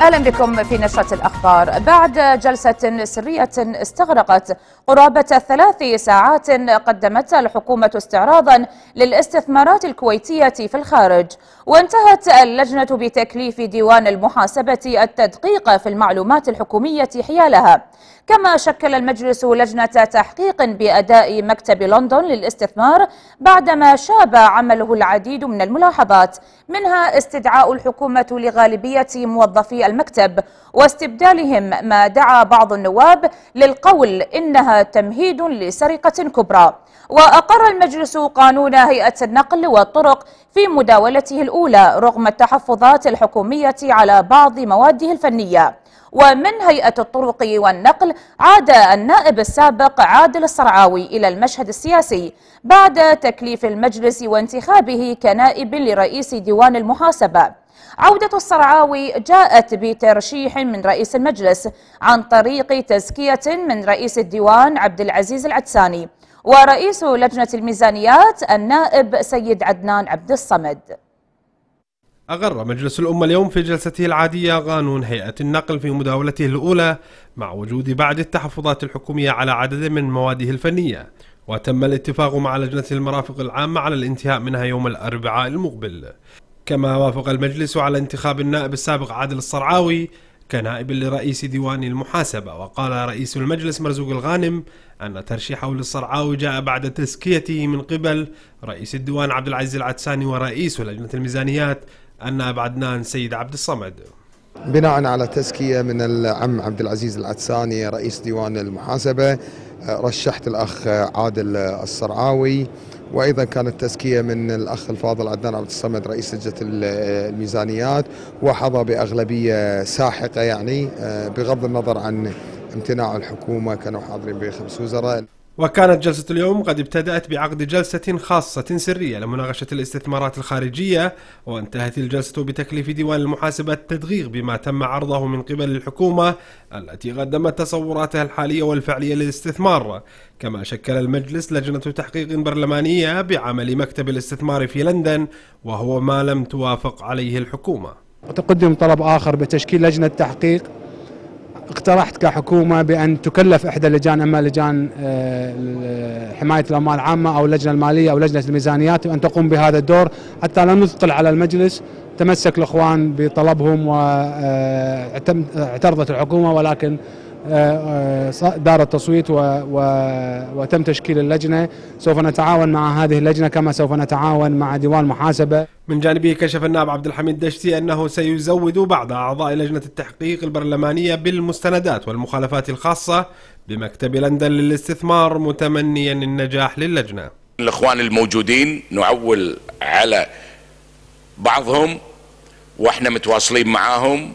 اهلا بكم في نشره الاخبار بعد جلسه سريه استغرقت قرابه ثلاث ساعات قدمتها الحكومه استعراضا للاستثمارات الكويتيه في الخارج وانتهت اللجنه بتكليف ديوان المحاسبه التدقيق في المعلومات الحكوميه حيالها كما شكل المجلس لجنه تحقيق باداء مكتب لندن للاستثمار بعدما شاب عمله العديد من الملاحظات منها استدعاء الحكومه لغالبيه موظفي المكتب واستبدالهم ما دعا بعض النواب للقول إنها تمهيد لسرقة كبرى وأقر المجلس قانون هيئة النقل والطرق في مداولته الأولى رغم التحفظات الحكومية على بعض مواده الفنية ومن هيئة الطرق والنقل عاد النائب السابق عادل الصرعاوي إلى المشهد السياسي بعد تكليف المجلس وانتخابه كنائب لرئيس ديوان المحاسبة عودة الصرعاوي جاءت بترشيح من رئيس المجلس عن طريق تزكية من رئيس الديوان عبد العزيز العدساني ورئيس لجنة الميزانيات النائب سيد عدنان عبد الصمد أغر مجلس الأمة اليوم في جلسته العادية قانون هيئة النقل في مداولته الأولى مع وجود بعض التحفظات الحكومية على عدد من مواده الفنية وتم الاتفاق مع لجنة المرافق العامة على الانتهاء منها يوم الأربعاء المقبل كما وافق المجلس على انتخاب النائب السابق عادل الصرعاوي كنائب لرئيس ديوان المحاسبة وقال رئيس المجلس مرزوق الغانم أن ترشيحه للصرعاوي جاء بعد تزكيته من قبل رئيس الديوان عبد العزيز العدساني ورئيس لجنة الميزانيات النائب عدنان سيد عبد الصمد بناء على تزكية من العم عبد العزيز العدساني رئيس ديوان المحاسبة آه، رشحت الأخ آه، عادل الصرعاوي وايضا كانت تزكيه من الاخ الفاضل عدنان عبد الصمد رئيس لجنه الميزانيات وحظى باغلبيه ساحقه يعني آه، بغض النظر عن امتناع الحكومه كانوا حاضرين بخمس وزراء وكانت جلسة اليوم قد ابتدأت بعقد جلسة خاصة سرية لمناقشة الاستثمارات الخارجية وانتهت الجلسة بتكليف ديوان المحاسبة التدقيق بما تم عرضه من قبل الحكومة التي قدمت تصوراتها الحالية والفعلية للاستثمار كما شكل المجلس لجنة تحقيق برلمانية بعمل مكتب الاستثمار في لندن وهو ما لم توافق عليه الحكومة وتقدم طلب آخر بتشكيل لجنة تحقيق اقترحت كحكومه بان تكلف احدى اللجان اما لجان آه، حمايه الاموال العامه او اللجنه الماليه او لجنه الميزانيات ان تقوم بهذا الدور حتى لا نثقل على المجلس تمسك الاخوان بطلبهم واعترضت آه، الحكومه ولكن آه، آه، دار التصويت وتم تشكيل اللجنة سوف نتعاون مع هذه اللجنة كما سوف نتعاون مع ديوان محاسبة من جانبه كشف النائب عبد الحميد دشتي أنه سيزود بعض أعضاء لجنة التحقيق البرلمانية بالمستندات والمخالفات الخاصة بمكتب لندن للاستثمار متمنيا النجاح للجنة الإخوان الموجودين نعول على بعضهم واحنا متواصلين معاهم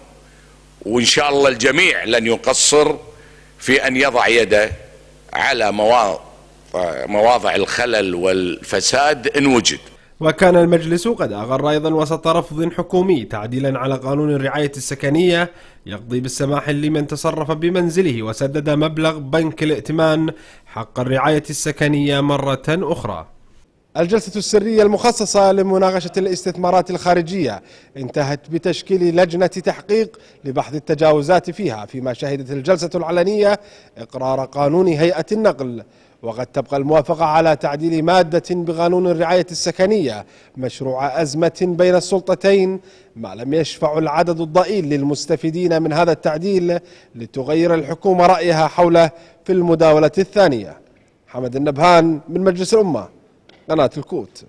وان شاء الله الجميع لن يقصر في ان يضع يده على مواضع الخلل والفساد ان وجد وكان المجلس قد أغر أيضا وسط رفض حكومي تعديلا على قانون الرعاية السكنية يقضي بالسماح لمن تصرف بمنزله وسدد مبلغ بنك الائتمان حق الرعاية السكنية مرة أخرى الجلسة السرية المخصصة لمناقشة الاستثمارات الخارجية انتهت بتشكيل لجنة تحقيق لبحث التجاوزات فيها فيما شهدت الجلسة العلنية إقرار قانون هيئة النقل وقد تبقى الموافقة على تعديل مادة بقانون الرعاية السكنية مشروع أزمة بين السلطتين ما لم يشفع العدد الضئيل للمستفيدين من هذا التعديل لتغير الحكومة رأيها حوله في المداولة الثانية حمد النبهان من مجلس الأمة قناة الكوت